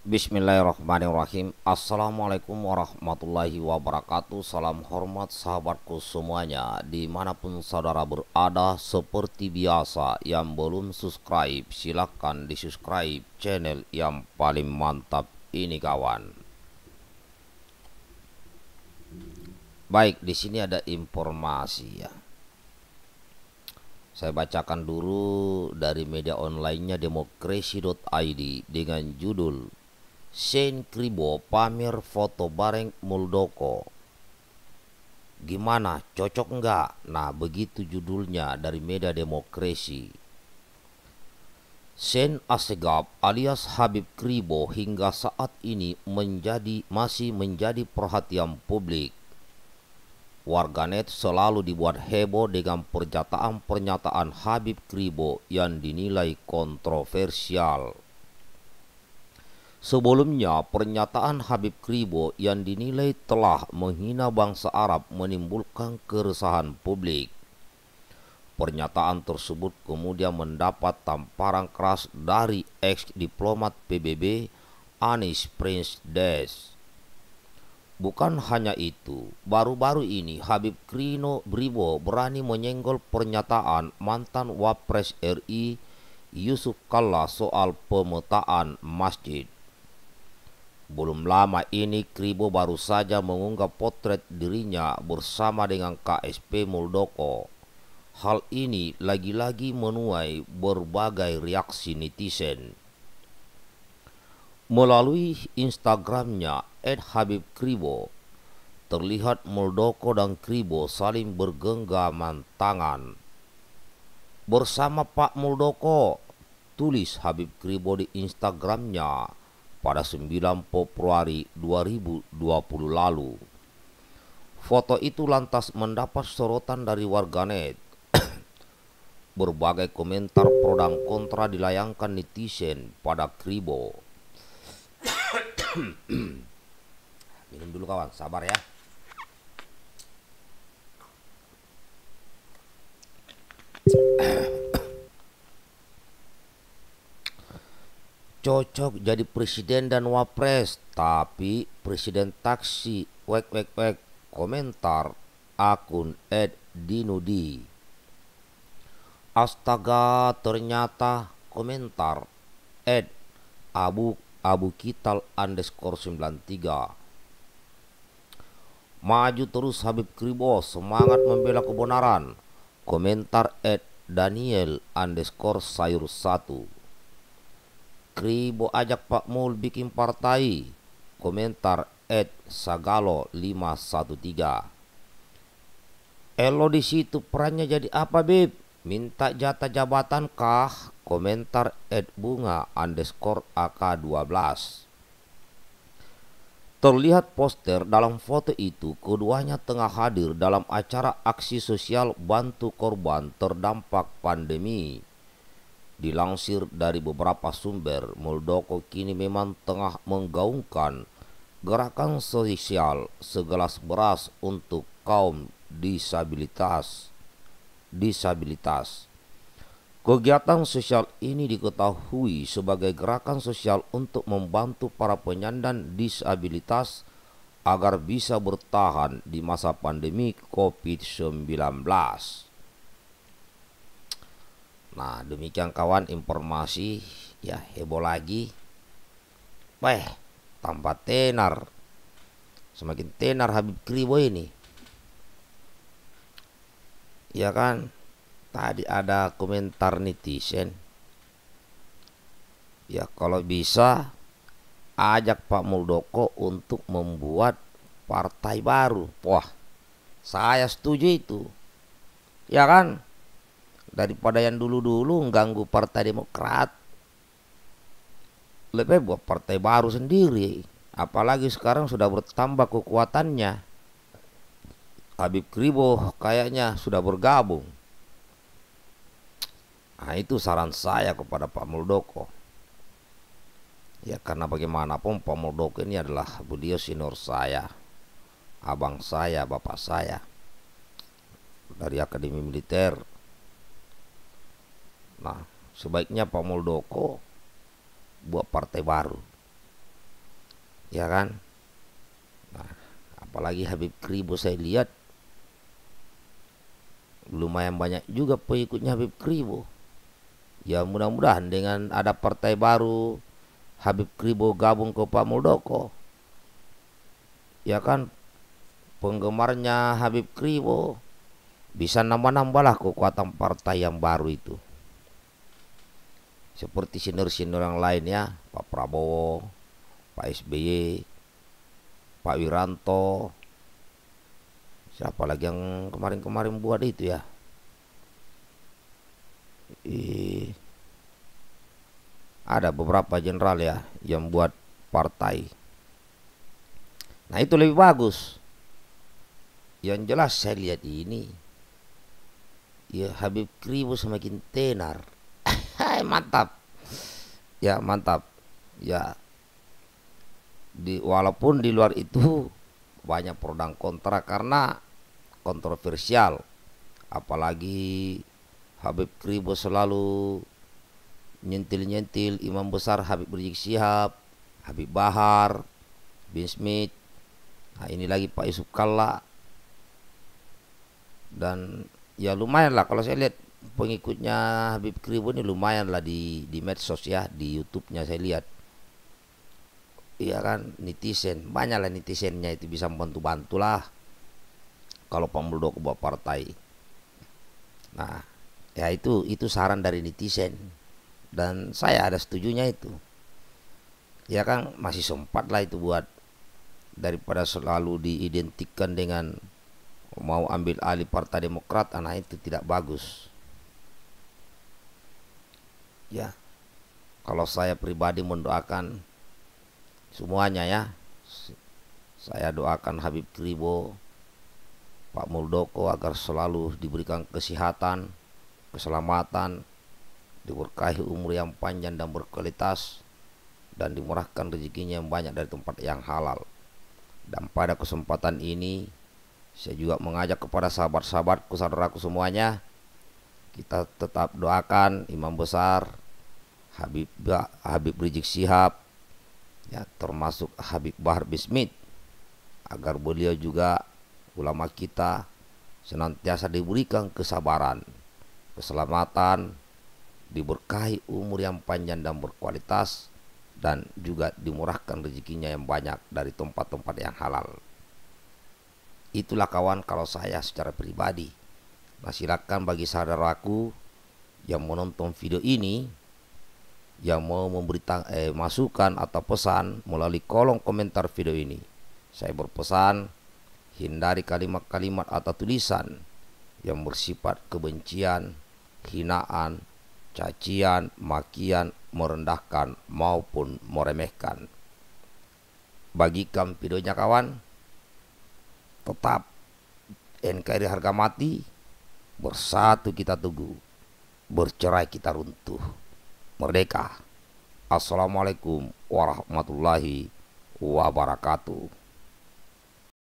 Bismillahirrahmanirrahim Assalamualaikum warahmatullahi wabarakatuh Salam hormat sahabatku semuanya Dimanapun saudara berada Seperti biasa Yang belum subscribe Silahkan di subscribe channel yang paling mantap ini kawan Baik di sini ada informasi ya saya bacakan dulu dari media onlinenya demokrasi.id dengan judul Shane Kribo pamer foto bareng Muldoko. Gimana, cocok enggak? Nah, begitu judulnya dari Media Demokrasi. Shane Asegab alias Habib Kribo hingga saat ini menjadi masih menjadi perhatian publik. Warganet selalu dibuat heboh dengan pernyataan-pernyataan Habib Kribo yang dinilai kontroversial. Sebelumnya, pernyataan Habib Kribo yang dinilai telah menghina bangsa Arab menimbulkan keresahan publik. Pernyataan tersebut kemudian mendapat tamparan keras dari ex-diplomat PBB Anis Prince Des. Bukan hanya itu, baru-baru ini Habib Krino Bribo berani menyenggol pernyataan mantan Wapres RI Yusuf Kalla soal pemetaan masjid. Belum lama ini Kribo baru saja mengunggah potret dirinya bersama dengan KSP Muldoko. Hal ini lagi-lagi menuai berbagai reaksi netizen. Melalui Instagramnya Ed Habib Kribo terlihat Muldoko dan Kribo saling bergenggaman tangan. Bersama Pak Muldoko, tulis Habib Kribo di Instagramnya pada 9 Februari 2020 lalu. Foto itu lantas mendapat sorotan dari warganet. Berbagai komentar pro dan kontra dilayangkan netizen pada Kribo. Minum dulu kawan, sabar ya. cocok jadi presiden dan wapres, tapi presiden taksi, wek wek wek, komentar, akun Ed Dinudi. Astaga, ternyata komentar Ed Abu Abu Kital underscore 93. Maju terus Habib Kribo, semangat membela kebenaran. Komentar Ed Daniel underscore sayur satu Kribo ajak Pak Mul bikin partai. Komentar Ed Sagalo 513. Elo di situ perannya jadi apa Bib? Minta jatah jabatan kah? Komentar Ed Bunga underscore AK12. Terlihat poster dalam foto itu keduanya tengah hadir dalam acara aksi sosial bantu korban terdampak pandemi. Dilansir dari beberapa sumber, Muldoko kini memang tengah menggaungkan gerakan sosial segelas beras untuk kaum disabilitas. Disabilitas. Kegiatan sosial ini diketahui sebagai gerakan sosial untuk membantu para penyandang disabilitas agar bisa bertahan di masa pandemi COVID-19. Nah demikian kawan informasi ya heboh lagi. Weh tambah tenar. Semakin tenar Habib Kribo ini. Ya kan tadi ada komentar netizen. Ya kalau bisa ajak Pak Muldoko untuk membuat partai baru. Wah, saya setuju itu. Ya kan? daripada yang dulu-dulu ganggu Partai Demokrat. Lebih buat partai baru sendiri. Apalagi sekarang sudah bertambah kekuatannya. Habib Kribo kayaknya sudah bergabung. Nah itu saran saya kepada Pak Muldoko. Ya karena bagaimanapun Pak Muldoko ini adalah beliau senior saya. Abang saya, bapak saya. Dari Akademi Militer Nah, sebaiknya Pak Muldoko buat partai baru. Ya kan? Nah, apalagi Habib Kribo saya lihat lumayan banyak juga pengikutnya Habib Kribo. Ya mudah-mudahan dengan ada partai baru Habib Kribo gabung ke Pak Muldoko. Ya kan penggemarnya Habib Kribo bisa nambah-nambahlah kekuatan partai yang baru itu seperti senior-senior yang lain ya, Pak Prabowo, Pak SBY, Pak Wiranto, siapa lagi yang kemarin-kemarin buat itu ya? Eh, ada beberapa jenderal ya yang buat partai. Nah itu lebih bagus. Yang jelas saya lihat ini, ya Habib Kribo semakin tenar. Wah mantap. Ya mantap. Ya. Di, walaupun di luar itu banyak pro kontra karena kontroversial. Apalagi Habib Kribo selalu nyentil-nyentil Imam Besar Habib Rizik Syihab, Habib Bahar, Bin Smith. Nah, ini lagi Pak Yusuf Kalla. Dan ya lumayan lah kalau saya lihat pengikutnya Habib Kribo ini lumayan lah di di medsos ya di YouTube-nya saya lihat iya kan netizen banyak lah netizennya itu bisa membantu bantulah kalau pemuldok buat partai nah ya itu itu saran dari netizen dan saya ada setujunya itu ya kan masih sempat lah itu buat daripada selalu diidentikan dengan mau ambil alih partai demokrat anak itu tidak bagus ya kalau saya pribadi mendoakan semuanya ya saya doakan Habib Tribo Pak Muldoko agar selalu diberikan kesehatan keselamatan diberkahi umur yang panjang dan berkualitas dan dimurahkan rezekinya yang banyak dari tempat yang halal dan pada kesempatan ini saya juga mengajak kepada sahabat-sahabatku saudaraku semuanya kita tetap doakan imam besar Habib Habib Rizik Sihab ya termasuk Habib Bahar Bismit agar beliau juga ulama kita senantiasa diberikan kesabaran keselamatan diberkahi umur yang panjang dan berkualitas dan juga dimurahkan rezekinya yang banyak dari tempat-tempat yang halal itulah kawan kalau saya secara pribadi nah silakan bagi saudaraku yang menonton video ini yang mau memberi eh, masukan atau pesan melalui kolom komentar video ini. Saya berpesan hindari kalimat-kalimat atau tulisan yang bersifat kebencian, hinaan, cacian, makian, merendahkan maupun meremehkan. Bagikan videonya kawan. Tetap NKRI harga mati bersatu kita tunggu bercerai kita runtuh merdeka. Assalamualaikum warahmatullahi wabarakatuh.